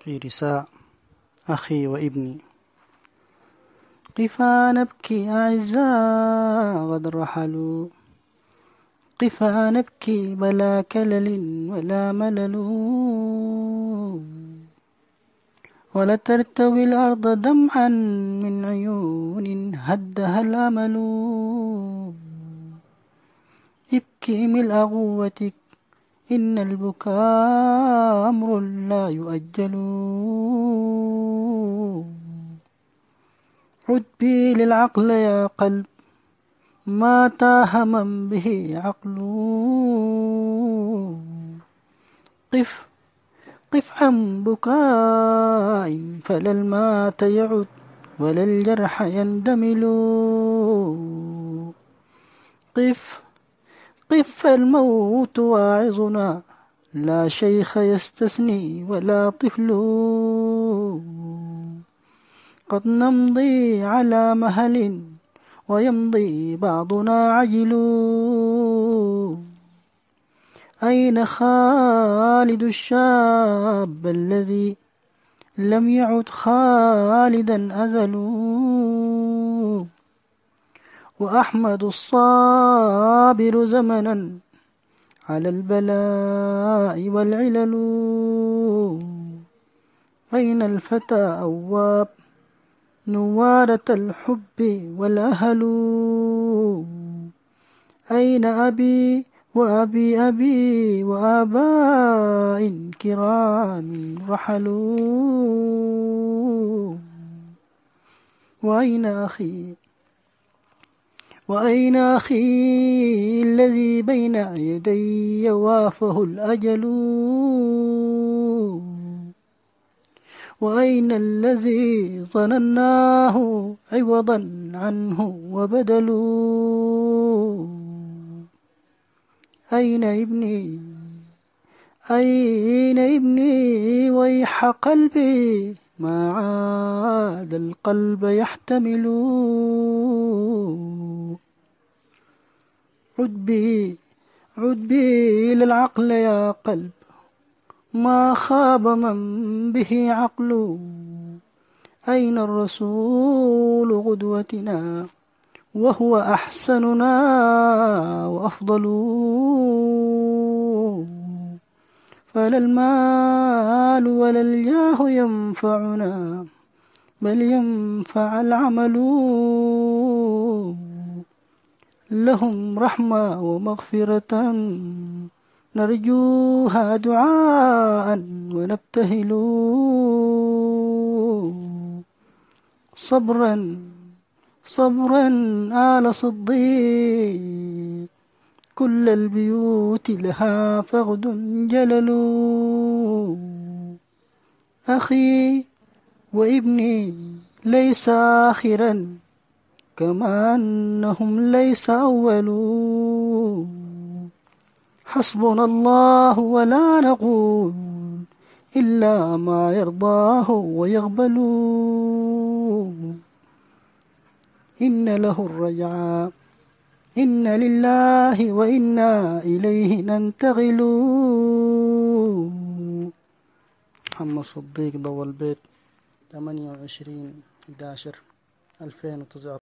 في رساء أخي وابني قفا نبكي أعزاء قد رحلوا قفا نبكي بلا كلل ولا ملل ولا ترتوي الأرض دمعا من عيون هدها الأمل ابكي ملء قوتك إن البكاء أمر لا يؤجل عد بي للعقل يا قلب ما تاه من به عقل قف قف عن بكاء فلا المات يعد ولا الجرح يندمل قف قف الموت واعظنا لا شيخ يستثني ولا طفل قد نمضي على مهل ويمضي بعضنا عجل أين خالد الشاب الذي لم يعد خالدا أزل وأحمد الصابر زمنا على البلاء والعلل أين الفتى أواب نوارة الحب والأهل أين أبي وأبي أبي وآباء كرام رحلوا وأين أخي وأين أخي الذي بين يدي وافه الأجل وأين الذي ظنناه عوضا عنه وبدل أين ابني أين ابني ويح قلبي ما عاد القلب يحتمل عد به عد به للعقل يا قلب ما خاب من به عقل أين الرسول غدوتنا وهو أحسننا وأفضل فلا المال ولا الجاه ينفعنا بل ينفع العمل لهم رحمة ومغفرة نرجوها دعاء ونبتهل صبرا صبرا آل صديق كل البيوت لها فغد جلل أخي وابني ليس آخرا كما أنهم ليس أولوا حسبنا الله ولا نقول إلا ما يرضاه ويقبل إن له الرجعى إن لله وإنا إليه ننتقل محمد صديق ضوى البيت 28 11 2019